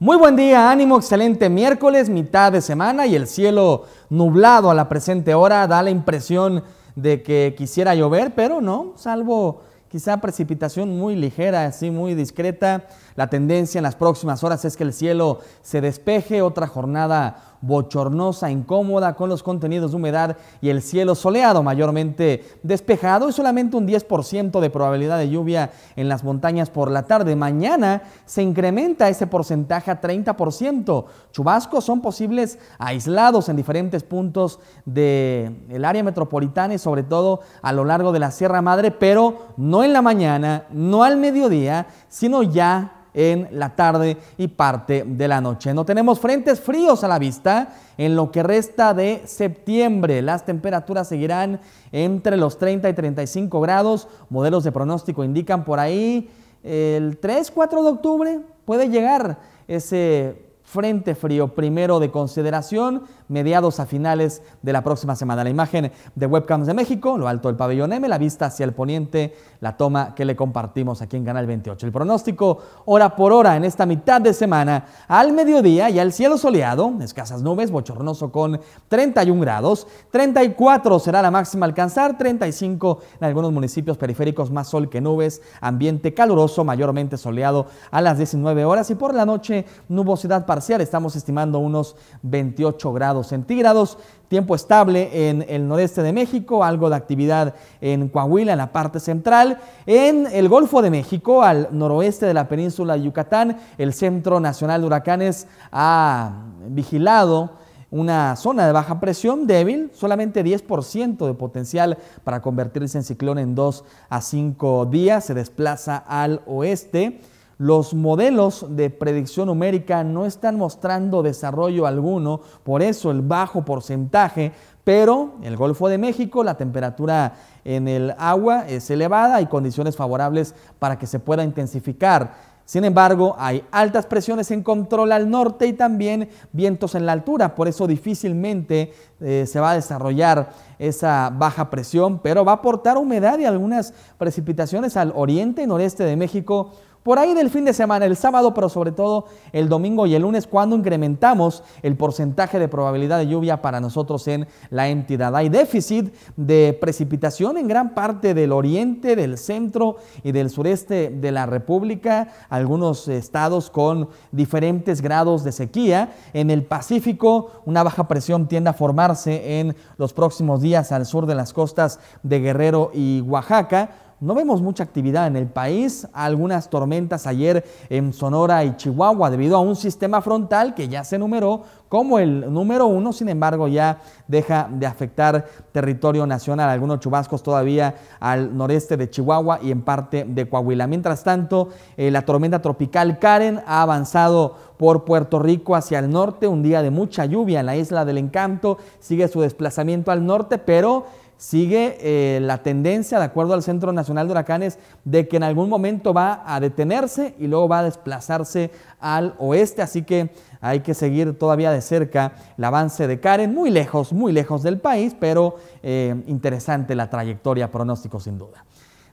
Muy buen día, ánimo, excelente miércoles, mitad de semana y el cielo nublado a la presente hora da la impresión de que quisiera llover, pero no, salvo quizá precipitación muy ligera, así muy discreta. La tendencia en las próximas horas es que el cielo se despeje, otra jornada bochornosa, incómoda, con los contenidos de humedad y el cielo soleado, mayormente despejado y solamente un 10% de probabilidad de lluvia en las montañas por la tarde. Mañana se incrementa ese porcentaje a 30%. Chubascos son posibles aislados en diferentes puntos del área metropolitana y sobre todo a lo largo de la Sierra Madre, pero no en la mañana, no al mediodía, sino ya en la tarde y parte de la noche. No tenemos frentes fríos a la vista en lo que resta de septiembre. Las temperaturas seguirán entre los 30 y 35 grados. Modelos de pronóstico indican por ahí el 3-4 de octubre puede llegar ese Frente Frío, primero de consideración, mediados a finales de la próxima semana. La imagen de Webcams de México, lo alto del pabellón M, la vista hacia el poniente, la toma que le compartimos aquí en Canal 28. El pronóstico hora por hora en esta mitad de semana, al mediodía y al cielo soleado, escasas nubes, bochornoso con 31 grados, 34 será la máxima alcanzar, 35 en algunos municipios periféricos, más sol que nubes, ambiente caluroso, mayormente soleado a las 19 horas y por la noche nubosidad para estamos estimando unos 28 grados centígrados, tiempo estable en el noreste de México, algo de actividad en Coahuila, en la parte central, en el Golfo de México, al noroeste de la península de Yucatán, el Centro Nacional de Huracanes ha vigilado una zona de baja presión débil, solamente 10% de potencial para convertirse en ciclón en 2 a 5 días, se desplaza al oeste. Los modelos de predicción numérica no están mostrando desarrollo alguno, por eso el bajo porcentaje, pero el Golfo de México, la temperatura en el agua es elevada y condiciones favorables para que se pueda intensificar. Sin embargo, hay altas presiones en control al norte y también vientos en la altura, por eso difícilmente eh, se va a desarrollar esa baja presión, pero va a aportar humedad y algunas precipitaciones al oriente y noreste de México por ahí del fin de semana, el sábado, pero sobre todo el domingo y el lunes, cuando incrementamos el porcentaje de probabilidad de lluvia para nosotros en la entidad. Hay déficit de precipitación en gran parte del oriente, del centro y del sureste de la República, algunos estados con diferentes grados de sequía. En el Pacífico, una baja presión tiende a formarse en los próximos días al sur de las costas de Guerrero y Oaxaca no vemos mucha actividad en el país, algunas tormentas ayer en Sonora y Chihuahua debido a un sistema frontal que ya se numeró como el número uno, sin embargo ya deja de afectar territorio nacional, algunos chubascos todavía al noreste de Chihuahua y en parte de Coahuila. Mientras tanto, eh, la tormenta tropical Karen ha avanzado por Puerto Rico hacia el norte, un día de mucha lluvia en la isla del encanto, sigue su desplazamiento al norte, pero sigue eh, la tendencia, de acuerdo al Centro Nacional de Huracanes, de que en algún momento va a detenerse y luego va a desplazarse al oeste, así que hay que seguir todavía de cerca el avance de Karen, muy lejos, muy lejos del país, pero eh, interesante la trayectoria, pronóstico sin duda.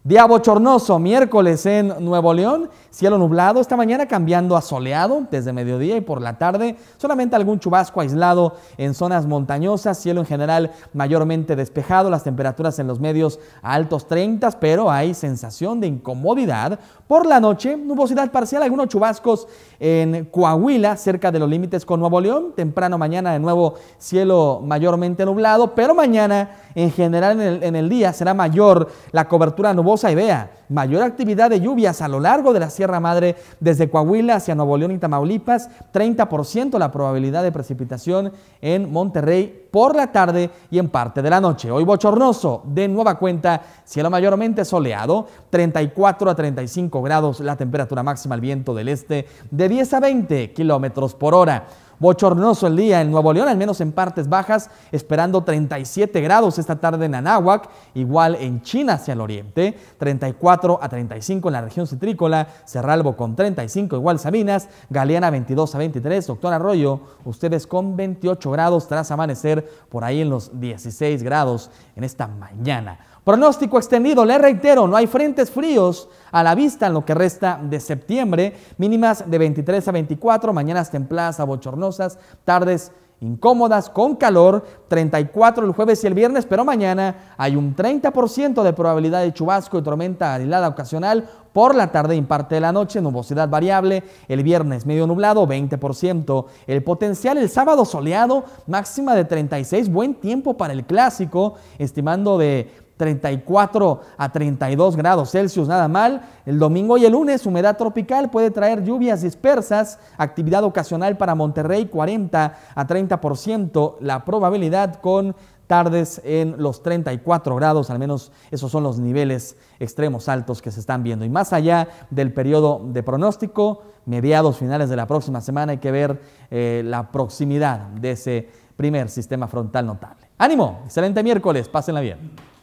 Día Chornoso, miércoles en Nuevo León, cielo nublado, esta mañana cambiando a soleado desde mediodía y por la tarde, solamente algún chubasco aislado en zonas montañosas, cielo en general mayormente despejado, las temperaturas en los medios a altos 30, pero hay sensación de incomodidad. Por la noche, nubosidad parcial, algunos chubascos en Coahuila, cerca de los límites con Nuevo León, temprano mañana de nuevo cielo mayormente nublado, pero mañana en general en el, en el día será mayor la cobertura nubosa cosa y vea, mayor actividad de lluvias a lo largo de la Sierra Madre, desde Coahuila hacia Nuevo León y Tamaulipas, 30% la probabilidad de precipitación en Monterrey por la tarde y en parte de la noche. Hoy bochornoso, de nueva cuenta, cielo mayormente soleado, 34 a 35 grados la temperatura máxima, el viento del este de 10 a 20 kilómetros por hora. Bochornoso el día en Nuevo León, al menos en partes bajas, esperando 37 grados esta tarde en Anáhuac, igual en China hacia el oriente, 34 a 35 en la región citrícola, Cerralbo con 35 igual Sabinas, Galeana 22 a 23, Doctor Arroyo, ustedes con 28 grados tras amanecer por ahí en los 16 grados en esta mañana. Pronóstico extendido, le reitero, no hay frentes fríos a la vista en lo que resta de septiembre, mínimas de 23 a 24, mañanas templadas a bochornosas, tardes incómodas con calor, 34 el jueves y el viernes, pero mañana hay un 30% de probabilidad de chubasco y tormenta aislada ocasional por la tarde y parte de la noche, nubosidad variable, el viernes medio nublado, 20%, el potencial el sábado soleado, máxima de 36, buen tiempo para el clásico, estimando de 34 a 32 grados Celsius, nada mal. El domingo y el lunes, humedad tropical puede traer lluvias dispersas, actividad ocasional para Monterrey 40 a 30%, la probabilidad con tardes en los 34 grados, al menos esos son los niveles extremos altos que se están viendo. Y más allá del periodo de pronóstico, mediados, finales de la próxima semana, hay que ver eh, la proximidad de ese primer sistema frontal notable. Ánimo, excelente miércoles, pásenla bien.